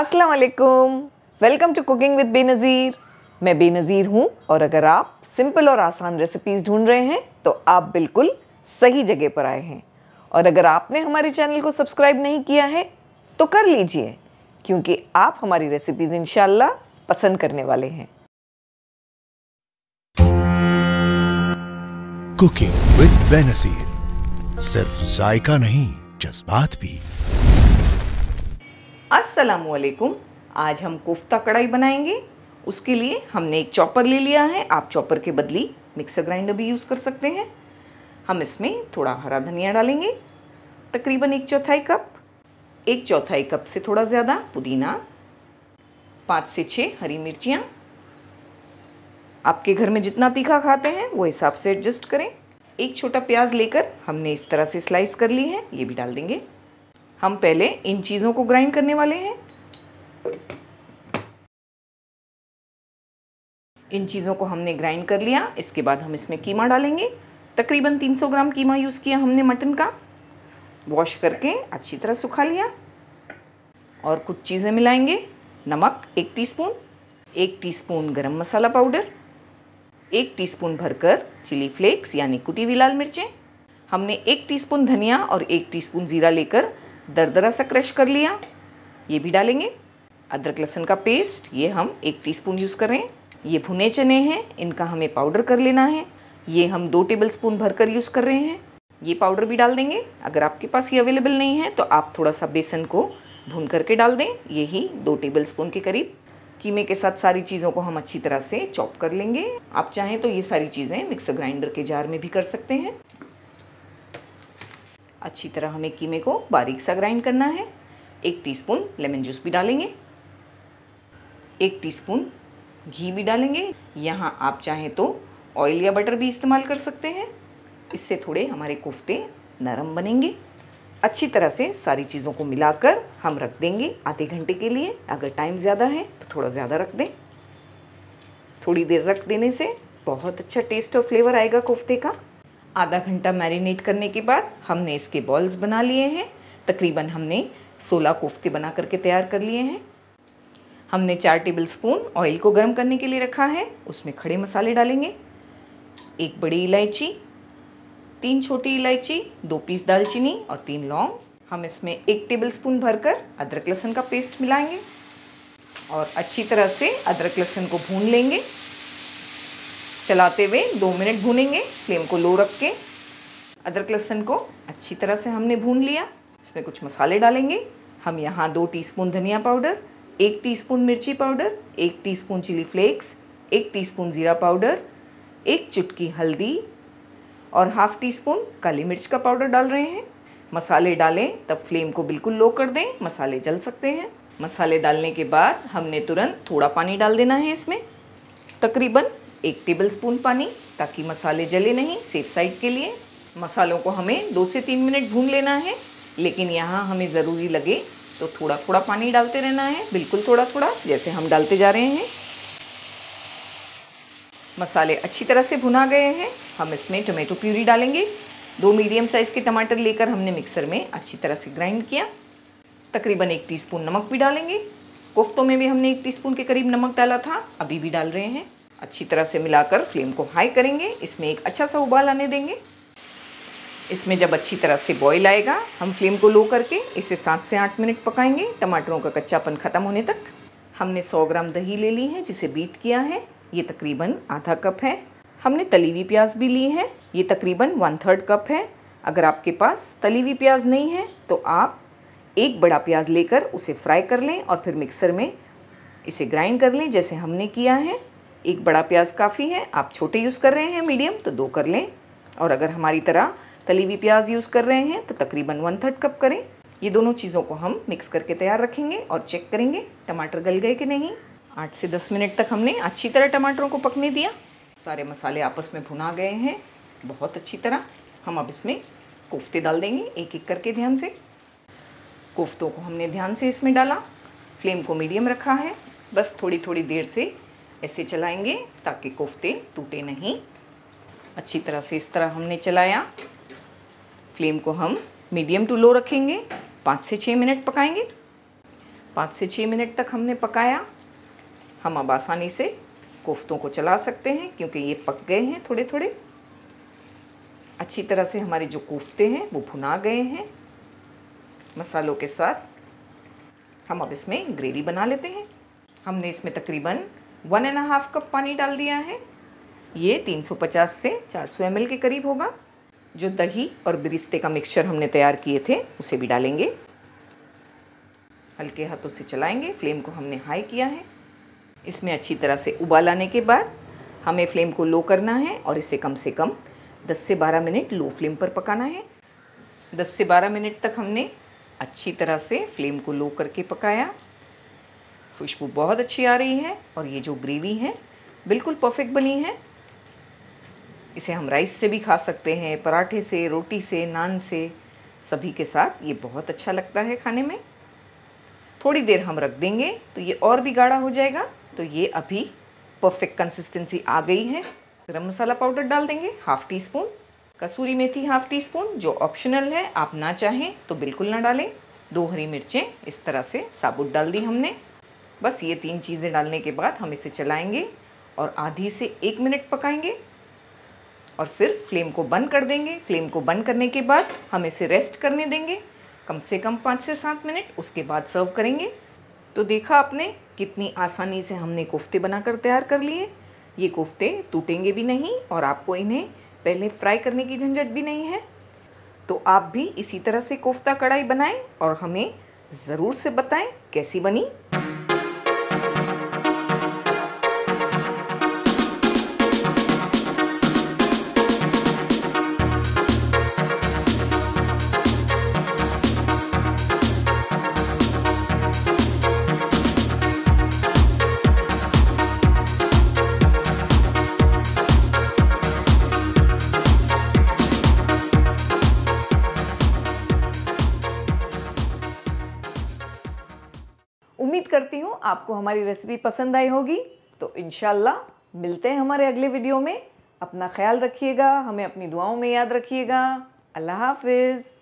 अस्सलाम वालेकुम welcome to cooking with Benazir मैं बेनज़ीर हूँ और अगर आप सिंपल और आसान रेसिपीज़ ढूंढ रहे हैं तो आप बिल्कुल सही जगह पर आए हैं और अगर आपने हमारे चैनल को सब्सक्राइब नहीं किया है तो कर लीजिए क्योंकि आप हमारी रेसिपीज़ इन पसंद करने वाले हैं कुकिंग विद बेनज़ीर सिर्फ जायका नहीं जज्बात भी असलकुम आज हम कोफ्ता कढ़ाई बनाएंगे उसके लिए हमने एक चॉपर ले लिया है आप चॉपर के बदली मिक्सर ग्राइंडर भी यूज़ कर सकते हैं हम इसमें थोड़ा हरा धनिया डालेंगे तकरीबन एक चौथाई कप एक चौथाई कप से थोड़ा ज़्यादा पुदीना पाँच से छः हरी मिर्चियाँ आपके घर में जितना तीखा खाते हैं वो हिसाब से एडजस्ट करें एक छोटा प्याज लेकर हमने इस तरह से स्लाइस कर ली है ये भी डाल देंगे हम पहले इन चीज़ों को ग्राइंड करने वाले हैं इन चीज़ों को हमने ग्राइंड कर लिया इसके बाद हम इसमें कीमा डालेंगे तकरीबन 300 ग्राम कीमा यूज़ किया हमने मटन का वॉश करके अच्छी तरह सुखा लिया और कुछ चीज़ें मिलाएंगे नमक एक टीस्पून, एक टीस्पून गरम मसाला पाउडर एक टीस्पून भरकर चिली फ्लेक्स यानी कुटी हुई लाल मिर्चें हमने एक टीस्पून धनिया और एक टीस्पून ज़ीरा लेकर दरदरा सा क्रश कर लिया ये भी डालेंगे अदरक लहसुन का पेस्ट ये हम एक टीस्पून यूज़ करें ये भुने चने हैं इनका हमें पाउडर कर लेना है ये हम दो टेबल स्पून भर कर यूज़ कर रहे हैं ये पाउडर भी डाल देंगे अगर आपके पास ये अवेलेबल नहीं है तो आप थोड़ा सा बेसन को भून करके डाल दें यही दो टेबल स्पून के करीब कीमे के साथ सारी चीज़ों को हम अच्छी तरह से चॉप कर लेंगे आप चाहें तो ये सारी चीज़ें मिक्सर ग्राइंडर के जार में भी कर सकते हैं अच्छी तरह हमें कीमे को बारीक सा ग्राइंड करना है एक टीस्पून लेमन जूस भी डालेंगे एक टीस्पून घी भी डालेंगे यहाँ आप चाहें तो ऑयल या बटर भी इस्तेमाल कर सकते हैं इससे थोड़े हमारे कोफ्ते नरम बनेंगे अच्छी तरह से सारी चीज़ों को मिलाकर हम रख देंगे आधे घंटे के लिए अगर टाइम ज़्यादा है तो थोड़ा ज़्यादा रख दें थोड़ी देर रख देने से बहुत अच्छा टेस्ट और फ्लेवर आएगा कोफ्ते का आधा घंटा मैरिनेट करने के बाद हमने इसके बॉल्स बना लिए हैं तकरीबन हमने 16 कोफ्ते बना करके तैयार कर लिए हैं हमने चार टेबल स्पून ऑयल को गर्म करने के लिए रखा है उसमें खड़े मसाले डालेंगे एक बड़ी इलायची तीन छोटी इलायची दो पीस दालचीनी और तीन लौंग हम इसमें एक टेबल स्पून भरकर अदरक लहसुन का पेस्ट मिलाएंगे और अच्छी तरह से अदरक लहसुन को भून लेंगे चलाते हुए दो मिनट भूनेंगे फ्लेम को लो रख के अदरक लहसुन को अच्छी तरह से हमने भून लिया इसमें कुछ मसाले डालेंगे हम यहाँ दो टीस्पून धनिया पाउडर एक टीस्पून मिर्ची पाउडर एक टीस्पून चिली फ्लेक्स एक टीस्पून ज़ीरा पाउडर एक चुटकी हल्दी और हाफ टी स्पून काली मिर्च का पाउडर डाल रहे हैं मसाले डालें तब फ्लेम को बिल्कुल लो कर दें मसाले जल सकते हैं मसाले डालने के बाद हमने तुरंत थोड़ा पानी डाल देना है इसमें तकरीबन एक टेबलस्पून पानी ताकि मसाले जले नहीं सेफ साइड के लिए मसालों को हमें दो से तीन मिनट भून लेना है लेकिन यहाँ हमें ज़रूरी लगे तो थोड़ा थोड़ा पानी डालते रहना है बिल्कुल थोड़ा थोड़ा जैसे हम डालते जा रहे हैं मसाले अच्छी तरह से भुना गए हैं हम इसमें टोमेटो प्यूरी डालेंगे दो मीडियम साइज़ के टमाटर लेकर हमने मिक्सर में अच्छी तरह से ग्राइंड किया तकरीबन एक टीस्पून नमक भी डालेंगे कोफ्तों में भी हमने एक टीस्पून के करीब नमक डाला था अभी भी डाल रहे हैं अच्छी तरह से मिलाकर फ्लेम को हाई करेंगे इसमें एक अच्छा सा उबाल आने देंगे इसमें जब अच्छी तरह से बॉईल आएगा हम फ्लेम को लो करके इसे सात से आठ मिनट पकाएंगे टमाटरों का कच्चापन ख़त्म होने तक हमने 100 ग्राम दही ले ली है जिसे बीट किया है ये तकरीबन आधा कप है हमने तली हुई प्याज भी ली है ये तकरीबन वन थर्ड कप है अगर आपके पास तली हुई प्याज नहीं है तो आप एक बड़ा प्याज लेकर उसे फ्राई कर लें और फिर मिक्सर में इसे ग्राइंड कर लें जैसे हमने किया है एक बड़ा प्याज काफ़ी है आप छोटे यूज़ कर रहे हैं मीडियम तो दो कर लें और अगर हमारी तरह तली हुई प्याज यूज़ कर रहे हैं तो तकरीबन वन थर्ड कप करें ये दोनों चीज़ों को हम मिक्स करके तैयार रखेंगे और चेक करेंगे टमाटर गल गए कि नहीं आठ से दस मिनट तक हमने अच्छी तरह टमाटरों को पकने दिया सारे मसाले आपस में भुना गए हैं बहुत अच्छी तरह हम अब इसमें कोफ्ते डाल देंगे एक एक करके ध्यान से कोफ्तों को हमने ध्यान से इसमें डाला फ्लेम को मीडियम रखा है बस थोड़ी थोड़ी देर से ऐसे चलाएंगे ताकि कोफ्ते टूटे नहीं अच्छी तरह से इस तरह हमने चलाया फ्लेम को हम मीडियम टू लो रखेंगे पाँच से छः मिनट पकाएंगे पाँच से छः मिनट तक हमने पकाया हम अब आसानी से कोफ्तों को चला सकते हैं क्योंकि ये पक गए हैं थोड़े थोड़े अच्छी तरह से हमारे जो कोफ्ते हैं वो भुना गए हैं मसालों के साथ हम अब इसमें ग्रेवी बना लेते हैं हमने इसमें तकरीबन वन एंड हाफ कप पानी डाल दिया है ये 350 से 400 सौ के करीब होगा जो दही और बिरिस्ते का मिक्सचर हमने तैयार किए थे उसे भी डालेंगे हल्के हाथों से चलाएंगे फ्लेम को हमने हाई किया है इसमें अच्छी तरह से उबाल आने के बाद हमें फ्लेम को लो करना है और इसे कम से कम 10 से 12 मिनट लो फ्लेम पर पकाना है 10 से 12 मिनट तक हमने अच्छी तरह से फ्लेम को लो करके पकाया खुशबू बहुत अच्छी आ रही है और ये जो ग्रेवी है बिल्कुल परफेक्ट बनी है इसे हम राइस से भी खा सकते हैं पराठे से रोटी से नान से सभी के साथ ये बहुत अच्छा लगता है खाने में थोड़ी देर हम रख देंगे तो ये और भी गाढ़ा हो जाएगा तो ये अभी परफेक्ट कंसिस्टेंसी आ गई है गरम मसाला पाउडर डाल देंगे हाफ टी स्पून कसूरी मेथी हाफ टी स्पून जो ऑप्शनल है आप ना चाहें तो बिल्कुल ना डालें दो हरी मिर्चें इस तरह से साबुत डाल दी हमने बस ये तीन चीज़ें डालने के बाद हम इसे चलाएंगे और आधी से एक मिनट पकाएंगे और फिर फ्लेम को बंद कर देंगे फ्लेम को बंद करने के बाद हम इसे रेस्ट करने देंगे कम से कम पाँच से सात मिनट उसके बाद सर्व करेंगे तो देखा आपने कितनी आसानी से हमने कोफ्ते बनाकर तैयार कर लिए ये कोफ्ते टूटेंगे भी नहीं और आपको इन्हें पहले फ्राई करने की झंझट भी नहीं है तो आप भी इसी तरह से कोफ्ता कढ़ाई बनाएं और हमें ज़रूर से बताएं कैसी बनी उम्मीद करती हूँ आपको हमारी रेसिपी पसंद आई होगी तो इन मिलते हैं हमारे अगले वीडियो में अपना ख्याल रखिएगा हमें अपनी दुआओं में याद रखिएगा अल्लाह हाफिज़